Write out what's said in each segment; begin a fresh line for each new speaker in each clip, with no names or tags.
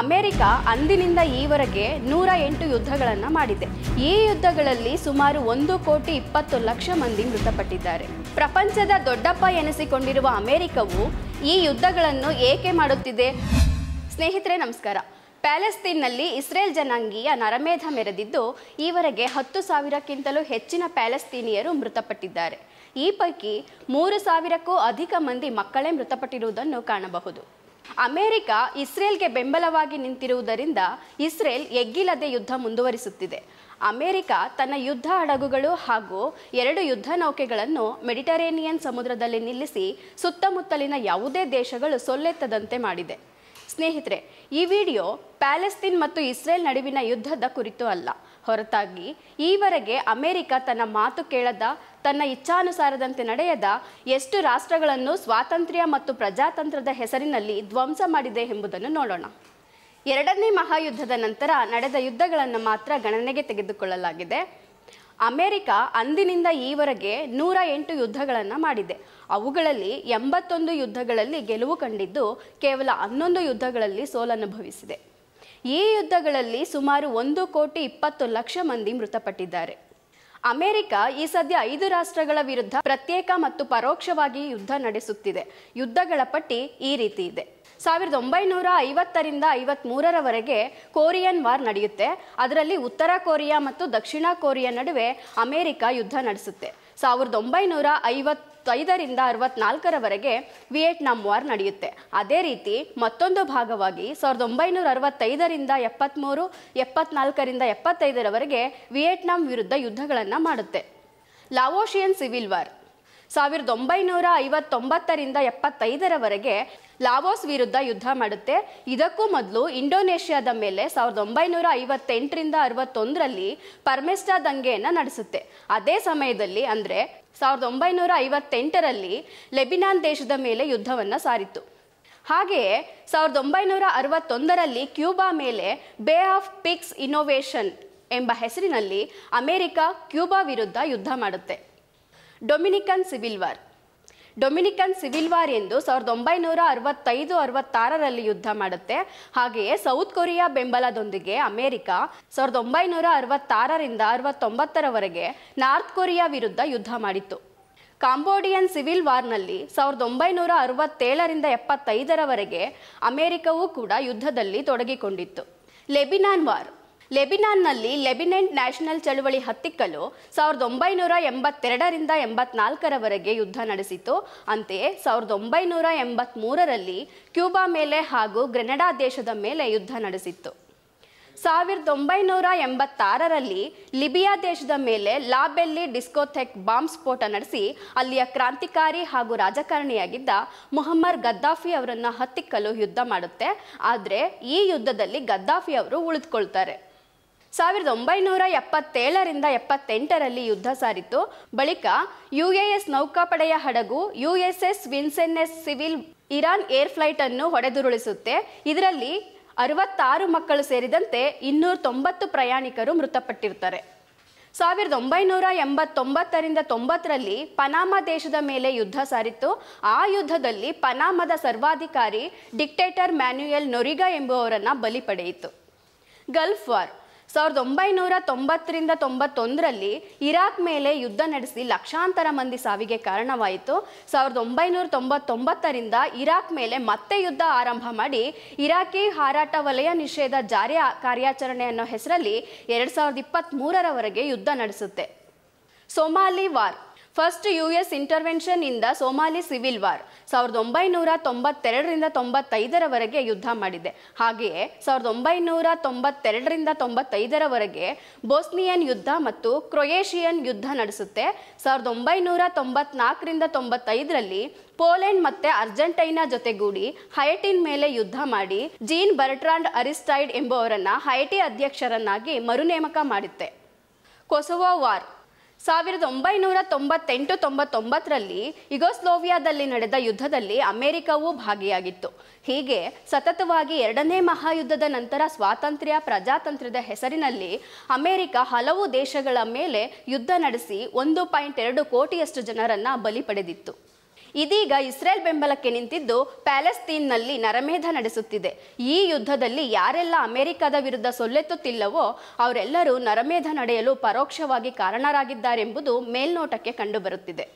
America ಅಂದಿನಿಂದ ಈವರೆಗೆ ನೂರ ಎಂಟು ಯುದ್ಧಗಳನ್ನು ಮಾಡಿದೆ ಈ ಯುದ್ಧಗಳಲ್ಲಿ ಸುಮಾರು ಒಂದು ಕೋಟಿ ಇಪ್ಪತ್ತು ಲಕ್ಷ ಮಂದಿ ಮೃತಪಟ್ಟಿದ್ದಾರೆ ಪ್ರಪಂಚದ ದೊಡ್ಡಪ್ಪ ಎನಿಸಿಕೊಂಡಿರುವ ಅಮೆರಿಕವು ಈ ಯುದ್ಧಗಳನ್ನು ಏಕೆ ಮಾಡುತ್ತಿದೆ ಸ್ನೇಹಿತರೆ ನಮಸ್ಕಾರ ಪ್ಯಾಲೆಸ್ತೀನ್ನಲ್ಲಿ ಇಸ್ರೇಲ್ ಜನಾಂಗೀಯ ನರಮೇಧ ಮೆರೆದಿದ್ದು ಈವರೆಗೆ ಹತ್ತು ಸಾವಿರಕ್ಕಿಂತಲೂ ಹೆಚ್ಚಿನ ಪ್ಯಾಲೆಸ್ತೀನಿಯರು ಮೃತಪಟ್ಟಿದ್ದಾರೆ ಈ ಪೈಕಿ ಮೂರು ಸಾವಿರಕ್ಕೂ ಅಧಿಕ ಮಂದಿ ಮಕ್ಕಳೇ ಮೃತಪಟ್ಟಿರುವುದನ್ನು ಕಾಣಬಹುದು ಅಮೆರಿಕ ಇಸ್ರೇಲ್ಗೆ ಬೆಂಬಲವಾಗಿ ನಿಂತಿರುವುದರಿಂದ ಇಸ್ರೇಲ್ ಎಗ್ಗಿಲ್ಲದೆ ಯುದ್ಧ ಮುಂದುವರಿಸುತ್ತಿದೆ ಅಮೆರಿಕ ತನ್ನ ಯುದ್ಧ ಹಡಗುಗಳು ಹಾಗೂ ಎರಡು ಯುದ್ಧ ನೌಕೆಗಳನ್ನು ಮೆಡಿಟರೇನಿಯನ್ ಸಮುದ್ರದಲ್ಲಿ ನಿಲ್ಲಿಸಿ ಸುತ್ತಮುತ್ತಲಿನ ಯಾವುದೇ ದೇಶಗಳು ಸೊಲ್ಲೆತ್ತದಂತೆ ಮಾಡಿದೆ ಸ್ನೇಹಿತರೆ ಈ ವಿಡಿಯೋ ಪ್ಯಾಲೆಸ್ತೀನ್ ಮತ್ತು ಇಸ್ರೇಲ್ ನಡುವಿನ ಯುದ್ಧದ ಕುರಿತು ಅಲ್ಲ ಹೊರತಾಗಿ ಈವರೆಗೆ ಅಮೆರಿಕ ತನ್ನ ಮಾತು ಕೇಳದ ತನ್ನ ಇಚ್ಛಾನುಸಾರದಂತೆ ನಡೆಯದ ಎಷ್ಟು ರಾಷ್ಟ್ರಗಳನ್ನು ಸ್ವಾತಂತ್ರ್ಯ ಮತ್ತು ಪ್ರಜಾತಂತ್ರದ ಹೆಸರಿನಲ್ಲಿ ಧ್ವಂಸ ಮಾಡಿದೆ ಎಂಬುದನ್ನು ನೋಡೋಣ ಎರಡನೇ ಮಹಾಯುದ್ಧದ ನಂತರ ನಡೆದ ಯುದ್ಧಗಳನ್ನು ಮಾತ್ರ ಗಣನೆಗೆ ತೆಗೆದುಕೊಳ್ಳಲಾಗಿದೆ ಅಮೆರಿಕ ಅಂದಿನಿಂದ ಈವರೆಗೆ ನೂರ ಎಂಟು ಯುದ್ಧಗಳನ್ನು ಮಾಡಿದೆ ಅವುಗಳಲ್ಲಿ ಎಂಬತ್ತೊಂದು ಯುದ್ಧಗಳಲ್ಲಿ ಗೆಲುವು ಕಂಡಿದ್ದು ಕೇವಲ ಹನ್ನೊಂದು ಯುದ್ಧಗಳಲ್ಲಿ ಸೋಲನುಭವಿಸಿದೆ ಈ ಯುದ್ಧಗಳಲ್ಲಿ ಸುಮಾರು ಒಂದು ಕೋಟಿ ಇಪ್ಪತ್ತು ಲಕ್ಷ ಮಂದಿ ಮೃತಪಟ್ಟಿದ್ದಾರೆ ಅಮೆರಿಕ ಈ ಸದ್ಯ ಐದು ರಾಷ್ಟ್ರಗಳ ವಿರುದ್ಧ ಪ್ರತ್ಯೇಕ ಮತ್ತು ಪರೋಕ್ಷವಾಗಿ ಯುದ್ಧ ನಡೆಸುತ್ತಿದೆ ಯುದ್ಧಗಳ ಪಟ್ಟಿ ಈ ರೀತಿ ಇದೆ ಸಾವಿರದ ಒಂಬೈನೂರ ಐವತ್ತರಿಂದ ಐವತ್ತ್ ಮೂರರವರೆಗೆ ಕೊರಿಯನ್ ವಾರ್ ನಡೆಯುತ್ತೆ ಅದರಲ್ಲಿ ಉತ್ತರ ಕೊರಿಯಾ ಮತ್ತು ದಕ್ಷಿಣ ಕೊರಿಯಾ ನಡುವೆ ಅಮೆರಿಕ ಯುದ್ಧ ನಡೆಸುತ್ತೆ ಸಾವಿರದ ಒಂಬೈನೂರ ಐವತ್ತೈದರಿಂದ ಅರವತ್ನಾಲ್ಕರವರೆಗೆ ವಿಯೆಟ್ನಾಂ ವಾರ್ ನಡೆಯುತ್ತೆ ಅದೇ ರೀತಿ ಮತ್ತೊಂದು ಭಾಗವಾಗಿ ಸಾವಿರದ ಒಂಬೈನೂರ ಅರವತ್ತೈದರಿಂದ ಎಪ್ಪತ್ತ್ಮೂರು ಎಪ್ಪತ್ನಾಲ್ಕರಿಂದ ಎಪ್ಪತ್ತೈದರವರೆಗೆ ವಿಯೆಟ್ನಾಂ ವಿರುದ್ಧ ಯುದ್ಧಗಳನ್ನು ಮಾಡುತ್ತೆ ಲಾವೋಷಿಯನ್ ಸಿವಿಲ್ ವಾರ್ ಸಾವಿರದ ಒಂಬೈನೂರ ಐವತ್ತೊಂಬತ್ತರಿಂದ ಎಪ್ಪತ್ತೈದರವರೆಗೆ ಲಾವೋಸ್ ವಿರುದ್ಧ ಯುದ್ಧ ಮಾಡುತ್ತೆ ಇದಕ್ಕೂ ಮೊದಲು ಇಂಡೋನೇಷ್ಯಾದ ಮೇಲೆ ಸಾವಿರದ ಒಂಬೈನೂರ ಐವತ್ತೆಂಟರಿಂದ ಅರವತ್ತೊಂದರಲ್ಲಿ ಪರ್ಮೆಸ್ಟಾ ದಂಗೆಯನ್ನು ನಡೆಸುತ್ತೆ ಅದೇ ಸಮಯದಲ್ಲಿ ಅಂದರೆ ಸಾವಿರದ ಒಂಬೈನೂರ ಐವತ್ತೆಂಟರಲ್ಲಿ ಲೆಬಿನಾನ್ ದೇಶದ ಮೇಲೆ ಯುದ್ಧವನ್ನು ಸಾರಿತು ಹಾಗೆಯೇ ಸಾವಿರದ ಒಂಬೈನೂರ ಅರವತ್ತೊಂದರಲ್ಲಿ ಕ್ಯೂಬಾ ಮೇಲೆ ಬೇ ಆಫ್ ಪಿಕ್ಸ್ ಇನೋವೇಷನ್ ಎಂಬ ಹೆಸರಿನಲ್ಲಿ ಅಮೆರಿಕ ಕ್ಯೂಬಾ ವಿರುದ್ಧ ಯುದ್ಧ ಮಾಡುತ್ತೆ Dominican civil war Dominican civil war ಎಂದು ಸಾವಿರದ ಒಂಬೈನೂರ ಅರವತ್ತೈದು ಅರವತ್ತಾರರಲ್ಲಿ ಯುದ್ಧ ಮಾಡುತ್ತೆ ಹಾಗೆಯೇ ಸೌತ್ ಕೊರಿಯಾ ಬೆಂಬಲದೊಂದಿಗೆ ಅಮೆರಿಕ ಸಾವಿರದ ಒಂಬೈನೂರ ಅರವತ್ತಾರರಿಂದ ಅರವತ್ತೊಂಬತ್ತರವರೆಗೆ ನಾರ್ತ್ ಕೊರಿಯಾ ವಿರುದ್ಧ ಯುದ್ಧ ಮಾಡಿತ್ತು ಕಾಂಬೋಡಿಯನ್ ಸಿವಿಲ್ ವಾರ್ನಲ್ಲಿ ಸಾವಿರದ ಒಂಬೈನೂರ ಅರವತ್ತೇಳರಿಂದ ಎಪ್ಪತ್ತೈದರವರೆಗೆ ಅಮೆರಿಕವೂ ಕೂಡ ಯುದ್ಧದಲ್ಲಿ ತೊಡಗಿಕೊಂಡಿತ್ತು ಲೆಬಿನಾನ್ ವಾರ್ ಲೆಬಿನಾನ್ನಲ್ಲಿ ಲೆಬಿನೆಂಟ್ ನ್ಯಾಷನಲ್ ಚಳುವಳಿ ಹತ್ತಿಕ್ಕಲು ಸಾವಿರದ ಒಂಬೈನೂರ ಎಂಬತ್ತೆರಡರಿಂದ ಎಂಬತ್ನಾಲ್ಕರವರೆಗೆ ಯುದ್ಧ ನಡೆಸಿತು ಅಂತೆಯೇ ಸಾವಿರದ ಒಂಬೈನೂರ ಎಂಬತ್ಮೂರರಲ್ಲಿ ಕ್ಯೂಬಾ ಮೇಲೆ ಹಾಗೂ ಗ್ರೆನಡಾ ದೇಶದ ಮೇಲೆ ಯುದ್ಧ ನಡೆಸಿತ್ತು ಸಾವಿರದ ಒಂಬೈನೂರ ಎಂಬತ್ತಾರರಲ್ಲಿ ಲಿಬಿಯಾ ದೇಶದ ಮೇಲೆ ಲಾಬೆಲ್ಲಿ ಡಿಸ್ಕೋಥೆಕ್ ಬಾಂಬ್ ಸ್ಫೋಟ ನಡೆಸಿ ಅಲ್ಲಿಯ ಕ್ರಾಂತಿಕಾರಿ ಹಾಗೂ ರಾಜಕಾರಣಿಯಾಗಿದ್ದ ಮುಹಮ್ಮದ್ ಗದ್ದಾಫಿ ಅವರನ್ನು ಹತ್ತಿಕ್ಕಲು ಯುದ್ಧ ಮಾಡುತ್ತೆ ಆದರೆ ಈ ಯುದ್ಧದಲ್ಲಿ ಗದ್ದಾಫಿ ಅವರು ಉಳಿದುಕೊಳ್ತಾರೆ ಸಾವಿರದ ಒಂಬೈನೂರ ಎಪ್ಪತ್ತೇಳರಿಂದ ಎಪ್ಪತ್ತೆಂಟರಲ್ಲಿ ಯುದ್ಧ ಸಾರಿತು ಬಳಿಕ ಯು ಎ ಎಸ್ ನೌಕಾಪಡೆಯ ಹಡಗು S Vincennes civil Iran Air flight ಅನ್ನು ಹೊಡೆದುರುಳಿಸುತ್ತೆ ಇದರಲ್ಲಿ ಅರವತ್ತಾರು ಮಕ್ಕಳು ಸೇರಿದಂತೆ ಇನ್ನೂರ ತೊಂಬತ್ತು ಪ್ರಯಾಣಿಕರು ಮೃತಪಟ್ಟಿರ್ತಾರೆ ಸಾವಿರದ ಒಂಬೈನೂರ ಎಂಬತ್ತೊಂಬತ್ತರಿಂದ ತೊಂಬತ್ತರಲ್ಲಿ ಪನಾಮ ದೇಶದ ಮೇಲೆ ಯುದ್ಧ ಸಾರಿತ್ತು ಆ ಯುದ್ಧದಲ್ಲಿ ಪನಾಮದ ಸರ್ವಾಧಿಕಾರಿ ಡಿಕ್ಟೇಟರ್ ಮ್ಯಾನ್ಯುಯಲ್ ನೊರಿಗಾ ಎಂಬುವವರನ್ನ ಬಲಿ ಪಡೆಯಿತು ಗಲ್ಫ್ ವಾರ್ ಸಾವಿರದ ಒಂಬೈನೂರ ತೊಂಬತ್ತರಿಂದ ತೊಂಬತ್ತೊಂದರಲ್ಲಿ ಇರಾಕ್ ಮೇಲೆ ಯುದ್ಧ ನಡೆಸಿ ಲಕ್ಷಾಂತರ ಮಂದಿ ಸಾವಿಗೆ ಕಾರಣವಾಯಿತು ಸಾವಿರದ ಒಂಬೈನೂರ ತೊಂಬತ್ತೊಂಬತ್ತರಿಂದ ಇರಾಕ್ ಮೇಲೆ ಮತ್ತೆ ಯುದ್ಧ ಆರಂಭ ಮಾಡಿ ಇರಾಕಿ ಹಾರಾಟ ವಲಯ ನಿಷೇಧ ಜಾರಿ ಕಾರ್ಯಾಚರಣೆ ಅನ್ನೋ ಹೆಸರಲ್ಲಿ ಎರಡು ಸಾವಿರದ ಇಪ್ಪತ್ತ್ಮೂರರವರೆಗೆ ಯುದ್ಧ ನಡೆಸುತ್ತೆ Somali war first U S intervention ಇಂದ ಸೋಮಾಲಿ ಸಿವಿಲ್ ವಾರ್ ಸಾವಿರದ ಒಂಬೈನೂರ ತೊಂಬತ್ತೆರಡರಿಂದ ತೊಂಬತ್ತೈದರವರೆಗೆ ಯುದ್ಧ ಮಾಡಿದೆ ಹಾಗೆಯೇ ಸಾವಿರದ ಒಂಬೈನೂರ ತೊಂಬತ್ತೆರಡರಿಂದ ತೊಂಬತ್ತೈದರವರೆಗೆ ಬೋಸ್ನಿಯನ್ ಯುದ್ಧ ಮತ್ತು ಕ್ರೊಯೇಷಿಯನ್ ಯುದ್ಧ ನಡೆಸುತ್ತೆ ಸಾವಿರದ ಒಂಬೈನೂರ ತೊಂಬತ್ನಾಲ್ಕರಿಂದ ತೊಂಬತ್ತೈದರಲ್ಲಿ ಪೋಲೆಂಡ್ ಮತ್ತೆ ಅರ್ಜೆಂಟೈನಾ ಜೊತೆಗೂಡಿ ಹೈಟಿನ್ ಮೇಲೆ ಯುದ್ಧ ಮಾಡಿ ಜೀನ್ ಬರ್ಟ್ರಾಂಡ್ ಅರಿಸ್ಟೈಡ್ ಎಂಬುವರನ್ನ ಹೈಟಿ ಅಧ್ಯಕ್ಷರನ್ನಾಗಿ ಮರುನೇಮಕ ಮಾಡುತ್ತೆ ಕೊಸೋವಾ ವಾರ್ ಸಾವಿರದ ಒಂಬೈನೂರ ತೊಂಬತ್ತೆಂಟು ತೊಂಬತ್ತೊಂಬತ್ತರಲ್ಲಿ ಯುಗೋಸ್ಲೋವಿಯಾದಲ್ಲಿ ನಡೆದ ಯುದ್ಧದಲ್ಲಿ ಅಮೆರಿಕವೂ ಭಾಗಿಯಾಗಿತ್ತು ಹೀಗೆ ಸತತವಾಗಿ ಎರಡನೇ ಮಹಾಯುದ್ಧದ ನಂತರ ಸ್ವಾತಂತ್ರ್ಯ ಪ್ರಜಾತಂತ್ರದ ಹೆಸರಿನಲ್ಲಿ ಅಮೆರಿಕ ಹಲವು ದೇಶಗಳ ಮೇಲೆ ಯುದ್ಧ ನಡೆಸಿ ಒಂದು ಪಾಯಿಂಟ್ ಎರಡು ಕೋಟಿಯಷ್ಟು ಜನರನ್ನು ಬಲಿ ಪಡೆದಿತ್ತು ಇದೀಗ ಇಸ್ರೇಲ್ ಬೆಂಬಲಕ್ಕೆ ನಿಂತಿದ್ದು ಪ್ಯಾಲೆಸ್ತೀನ್ನಲ್ಲಿ ನರಮೇಧ ನಡೆಸುತ್ತಿದೆ ಈ ಯುದ್ಧದಲ್ಲಿ ಯಾರೆಲ್ಲ ಅಮೆರಿಕದ ವಿರುದ್ಧ ಸೊಲ್ಲೆತ್ತುತ್ತಿಲ್ಲವೋ ಅವರೆಲ್ಲರೂ ನರಮೇಧ ನಡೆಯಲು ಪರೋಕ್ಷವಾಗಿ ಕಾರಣರಾಗಿದ್ದಾರೆಂಬುದು ಮೇಲ್ನೋಟಕ್ಕೆ ಕಂಡುಬರುತ್ತಿದೆ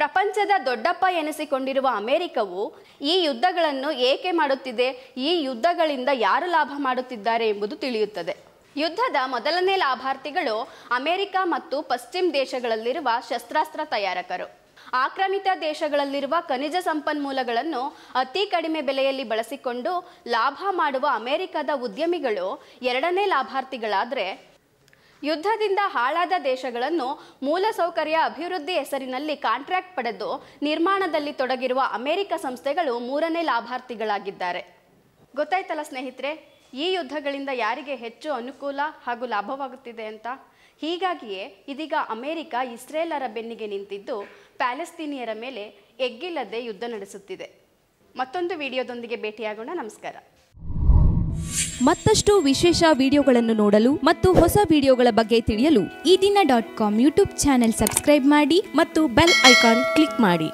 ಪ್ರಪಂಚದ ದೊಡ್ಡಪ್ಪ ಎನಿಸಿಕೊಂಡಿರುವ ಅಮೆರಿಕವು ಈ ಯುದ್ಧಗಳನ್ನು ಏಕೆ ಮಾಡುತ್ತಿದೆ ಈ ಯುದ್ಧಗಳಿಂದ ಯಾರು ಲಾಭ ಮಾಡುತ್ತಿದ್ದಾರೆ ಎಂಬುದು ತಿಳಿಯುತ್ತದೆ ಯುದ್ಧದ ಮೊದಲನೇ ಲಾಭಾರ್ಥಿಗಳು ಅಮೆರಿಕ ಮತ್ತು ಪಶ್ಚಿಮ ದೇಶಗಳಲ್ಲಿರುವ ಶಸ್ತ್ರಾಸ್ತ್ರ ತಯಾರಕರು ಆಕ್ರಮಿತ ದೇಶಗಳಲ್ಲಿರುವ ಖನಿಜ ಸಂಪನ್ಮೂಲಗಳನ್ನು ಅತಿ ಕಡಿಮೆ ಬೆಲೆಯಲ್ಲಿ ಬಳಸಿಕೊಂಡು ಲಾಭ ಮಾಡುವ ಅಮೆರಿಕದ ಉದ್ಯಮಿಗಳು ಎರಡನೇ ಲಾಭಾರ್ಥಿಗಳಾದರೆ ಯುದ್ಧದಿಂದ ಹಾಳಾದ ದೇಶಗಳನ್ನು ಮೂಲಸೌಕರ್ಯ ಅಭಿವೃದ್ಧಿ ಹೆಸರಿನಲ್ಲಿ ಕಾಂಟ್ರಾಕ್ಟ್ ಪಡೆದು ನಿರ್ಮಾಣದಲ್ಲಿ ತೊಡಗಿರುವ ಅಮೆರಿಕ ಸಂಸ್ಥೆಗಳು ಮೂರನೇ ಲಾಭಾರ್ಥಿಗಳಾಗಿದ್ದಾರೆ ಗೊತ್ತಾಯ್ತಲ್ಲ ಸ್ನೇಹಿತರೆ ಈ ಯುದ್ಧಗಳಿಂದ ಯಾರಿಗೆ ಹೆಚ್ಚು ಅನುಕೂಲ ಹಾಗೂ ಲಾಭವಾಗುತ್ತಿದೆ ಅಂತ ಹೀಗಾಗಿಯೇ ಇದೀಗ ಅಮೆರಿಕ ಇಸ್ರೇಲರ ಬೆನ್ನಿಗೆ ನಿಂತಿದ್ದು ಪ್ಯಾಲೆಸ್ತೀನಿಯರ ಮೇಲೆ ಎಗ್ಗಿಲ್ಲದೆ ಯುದ್ಧ ನಡೆಸುತ್ತಿದೆ ಮತ್ತೊಂದು ವಿಡಿಯೋದೊಂದಿಗೆ ಭೇಟಿಯಾಗೋಣ ನಮಸ್ಕಾರ ಮತ್ತಷ್ಟು ವಿಶೇಷ ವಿಡಿಯೋಗಳನ್ನು ನೋಡಲು ಮತ್ತು ಹೊಸ ವಿಡಿಯೋಗಳ ಬಗ್ಗೆ ತಿಳಿಯಲು ಈ ದಿನ dot com YouTube channel subscribe ಮಾಡಿ ಮತ್ತು ಬೆಲ್ ಐಕಾನ್ ಕ್ಲಿಕ್ ಮಾಡಿ